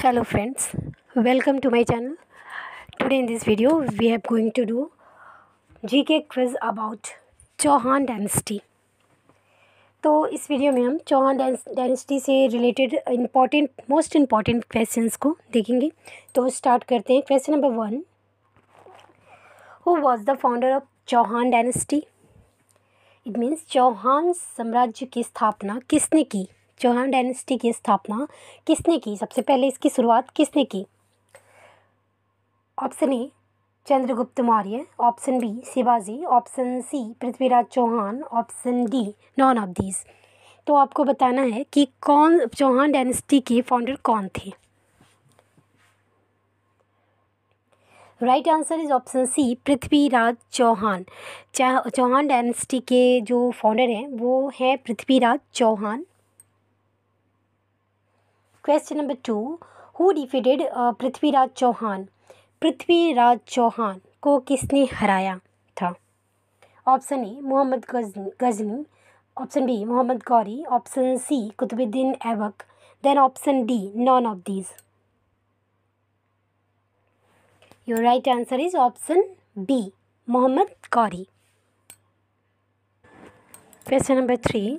hello friends welcome to my channel today in this video we are going to do gk quiz about Chauhan dynasty तो इस video में हम Chauhan dynasty से related important most important questions को देखेंगे तो start करते हैं question number one who was the founder of Chauhan dynasty it means Chauhan साम्राज्य की स्थापना किसने की चौहान डायनेस्टी की स्थापना किसने की सबसे पहले इसकी शुरुआत किसने की option A Chandragupta Maurya option B Shivaji option C Prithviraj Chauhan option D none of these तो आपको बताना है कि कौन चौहान डायनेस्टी के फाउंडर कौन थे right answer is option C Prithviraj Chauhan Chauhan dynasty के जो फाउंडर हैं वो हैं Prithviraj Chauhan question number two who defeated Prithviraj Chauhan Prithviraj Chauhan को किसने हराया था option A Mohammad Ghazni option B Mohammad Ghori option C Qutbuddin Aibak then option D none of these your right answer is option B Mohammad Ghori question number three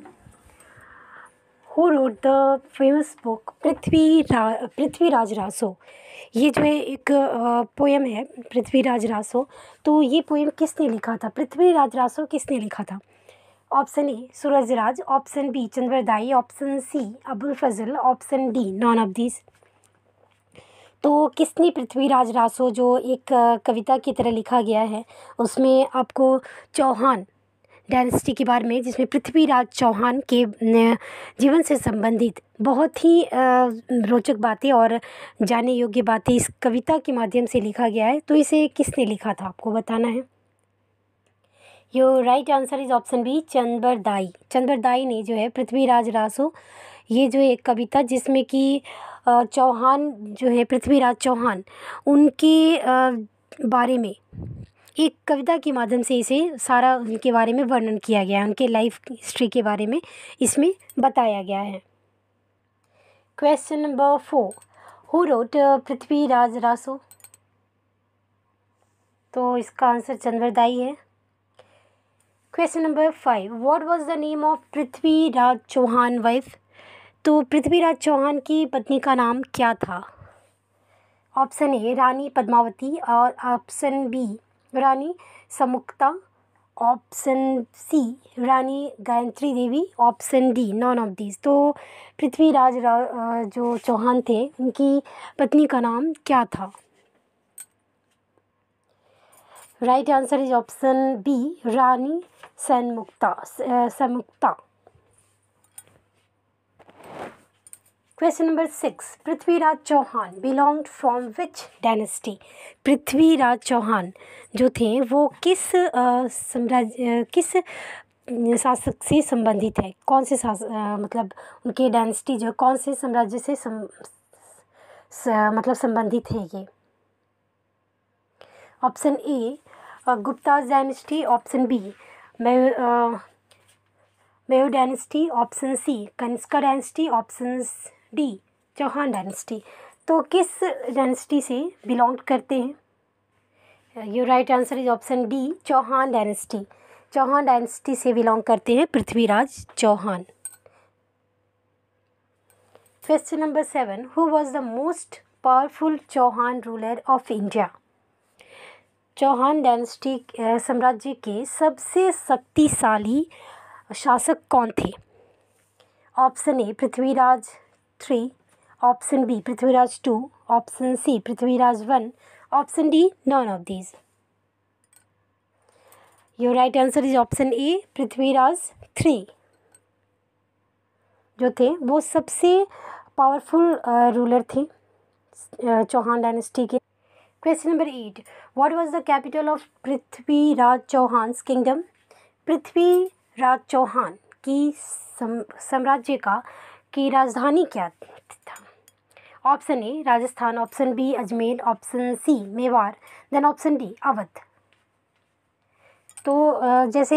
who wrote the famous book Prithvi रा पृथ्वीराज रासो ये जो है एक poem है पृथ्वीराज रासो तो ये पोएम किसने लिखा था पृथ्वीराज रासो किसने लिखा था option A Suraj Raj option B Chandradai option C Abul Fazal option D none of this तो किसने पृथ्वीराज रासो जो एक कविता की तरह लिखा गया है उसमें आपको चौहान डायनेस्टी के बारे में जिसमें पृथ्वीराज चौहान के जीवन से संबंधित बहुत ही रोचक बातें और जाने योग्य बातें इस कविता के माध्यम से लिखा गया है तो इसे किसने लिखा था आपको बताना है your right answer is option B Chandardai Chandardai ने जो है पृथ्वीराज रासो ये जो एक कविता जिसमें कि चौहान जो है पृथ्वीराज चौहान उनके बारे में एक कविता के माध्यम से इसे सारा उनके बारे में वर्णन किया गया है उनके लाइफ हिस्ट्री के बारे में इसमें बताया गया है question number four who wrote Prithviraj Raso तो इसका आंसर चंद्रदाई है question number five what was the name of Prithviraj Chauhan wife तो पृथ्वीराज चौहान की पत्नी का नाम क्या था ऑप्शन ए रानी पद्मावती और option B Rani Samyukta option C Rani Gayatri Devi option D none of these तो पृथ्वीराज जो चौहान थे उनकी पत्नी का नाम क्या था right answer is option B Rani Sanyukta Sanyukta question number six Prithviraj Chauhan belonged from which dynasty Prithviraj Chauhan जो थे वो किस साम्राज्य किस शासक से संबंधित है कौन से शास मतलब उनकी डायनेस्टी जो कौन से साम्राज्य से सम, स, मतलब संबंधित है ये option A Gupta dynasty option B मेयू मेयो dynasty option C Kanishka dynasty option D Chauhan dynasty तो किस डायनेस्टी से बिलोंग करते हैं your right answer is option D Chauhan dynasty Chauhan dynasty से बिलोंग करते हैं Prithviraj Chauhan question number seven who was the most powerful Chauhan ruler of India Chauhan dynasty uh, साम्राज्य के सबसे शक्तिशाली शासक कौन थे ऑप्शन ए Prithviraj three option B Prithviraj two option C Prithviraj one option D none of these your right answer is option A Prithviraj three जो थे वो सबसे पावरफुल रूलर थे चौहान डायनेस्टी के question number eight what was the capital of Prithviraj Chauhan kingdom Prithviraj Chauhan की सम, साम्राज्य का की राजधानी क्या था option A Rajasthan option B Ajmer option C Mewar then option D Awadh तो जैसे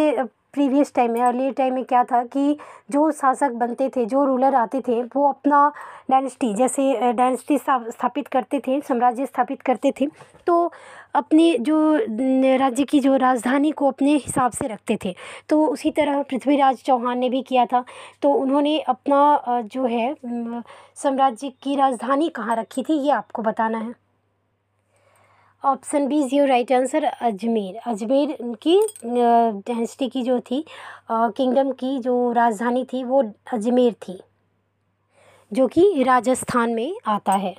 प्रीवियस टाइम में अर्लियर टाइम में क्या था कि जो शासक बनते थे जो रूलर आते थे वो अपना डायनेस्टी जैसे डायनेस्टी स्थापित करते थे साम्राज्य स्थापित करते थे तो अपने जो राज्य की जो राजधानी को अपने हिसाब से रखते थे तो उसी तरह पृथ्वीराज चौहान ने भी किया था तो उन्होंने अपना जो है साम्राज्य की राजधानी कहाँ रखी थी ये आपको बताना है option B is your right answer Ajmer Ajmer की डेंसिटी की जो थी किंगडम की जो राजधानी थी वो अजमेर थी जो कि राजस्थान में आता है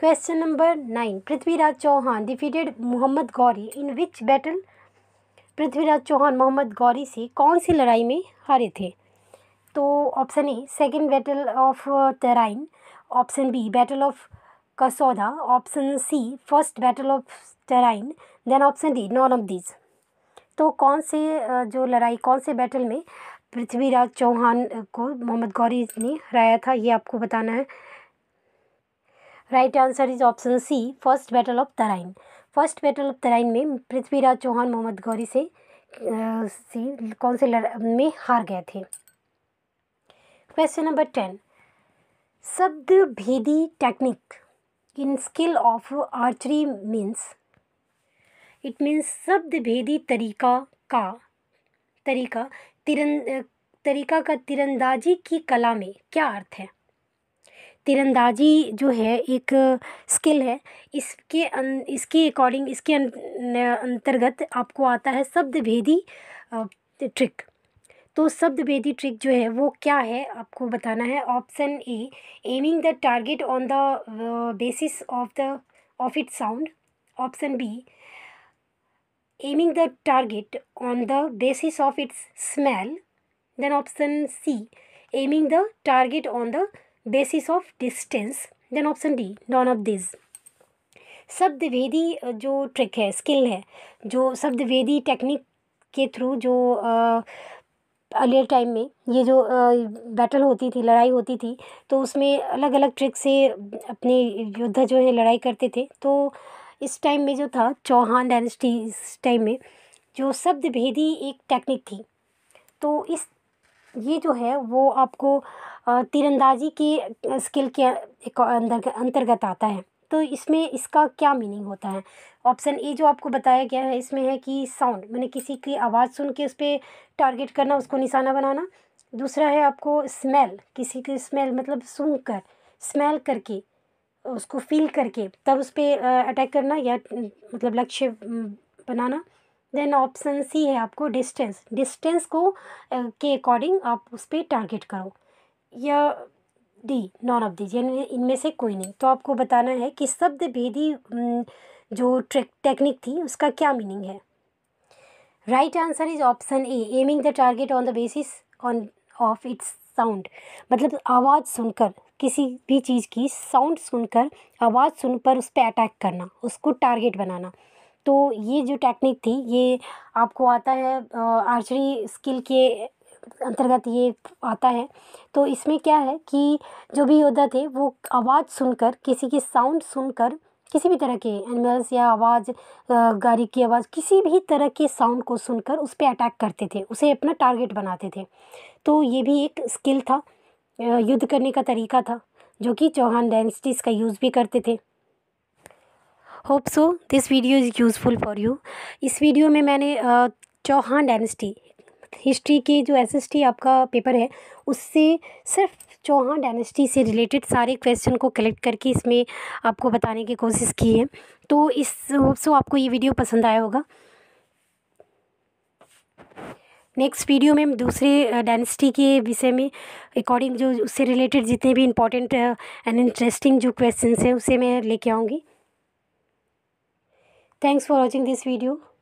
question number nine Prithviraj Chauhan defeated Mohammad Ghori in which battle Prithviraj Chauhan Mohammad Ghori से कौन सी लड़ाई में हारे थे तो option A second battle of Tarain option B battle of Kasauda, option C first battle of Tarain then option D none of these तो कौन से जो लड़ाई कौन से बैटल में पृथ्वीराज चौहान को मोहम्मद गौरी ने हराया था ये आपको बताना है right answer is option C first battle of Tarain first battle of Tarain में पृथ्वीराज चौहान मोहम्मद गौरी से से कौन से लड़ाई में हार गए थे क्वेश्चन नंबर टेन शब्द भेदी technique in skill of archery means it means शब्द भेदी तरीका का तरीका तिरं तरीका का तिरंदाजी की कला में क्या अर्थ है तिरंदाजी जो है एक स्किल है इसके अन, इसके अकॉर्डिंग इसके अंतर्गत आपको आता है शब्द भेदी ट्रिक तो शब्द वेदी ट्रिक जो है वो क्या है आपको बताना है option A aiming the target on the basis of the of it sound option B aiming the target on the basis of its smell then option C aiming the target on the basis of distance then option D none of this शब्द वेदी जो trick है skill है जो शब्द वेदी technique के through जो आ, अर्लियर टाइम में ये जो बैटल होती थी लड़ाई होती थी तो उसमें अलग अलग ट्रिक से अपने योद्धा जो है लड़ाई करते थे तो इस टाइम में जो था चौहान डायनेस्टी इस टाइम में जो शब्द भेदी एक टेक्निक थी तो इस ये जो है वो आपको तीरंदाजी के स्किल के अंतर्गत आता है तो इसमें इसका क्या मीनिंग होता है ऑप्शन ए जो आपको बताया गया है इसमें है कि साउंड मैंने किसी की आवाज़ सुन के उस पर टारगेट करना उसको निशाना बनाना दूसरा है आपको स्मेल किसी की स्मेल मतलब सूंघ कर स्मेल करके उसको फील करके तब उस पर अटैक करना या मतलब लक्ष्य बनाना देन ऑप्शन सी है आपको डिस्टेंस डिस्टेंस को के अकॉर्डिंग आप उस पर टारगेट करो या डी नॉन ऑफ दीज यानी इनमें से कोई नहीं तो आपको बताना है कि शब्द भेदी जो टेक्निक थी उसका क्या मीनिंग है right answer is option A aiming the target on the basis on of its sound मतलब आवाज़ सुनकर किसी भी चीज़ की साउंड सुनकर आवाज़ सुन पर उस पर अटैक करना उसको टारगेट बनाना तो ये जो टेक्निक थी ये आपको आता है आर्चरी स्किल के अंतर्गत ये आता है तो इसमें क्या है कि जो भी योद्धा थे वो आवाज़ सुनकर किसी की साउंड सुनकर किसी भी तरह के एनिमल्स या आवाज़ गाड़ी की आवाज़ किसी भी तरह के साउंड को सुनकर उस पर अटैक करते थे उसे अपना टारगेट बनाते थे तो ये भी एक स्किल था युद्ध करने का तरीका था जो कि चौहान डेंसिटीज का यूज़ भी करते थे hope so this video is useful for you इस वीडियो में मैंने चौहान डायनेस्टी हिस्ट्री के जो एस आपका पेपर है उससे सिर्फ चौहान डायनेस्टी से रिलेटेड सारे क्वेश्चन को कलेक्ट करके इसमें आपको बताने की कोशिश की है तो इस होप सो आपको ये वीडियो पसंद आया होगा नेक्स्ट वीडियो में हम दूसरे डायनेस्टी के विषय में अकॉर्डिंग जो उससे रिलेटेड जितने भी इंपॉर्टेंट एंड इंटरेस्टिंग जो क्वेश्चन हैं उसे मैं लेके आऊँगी thanks for watching this video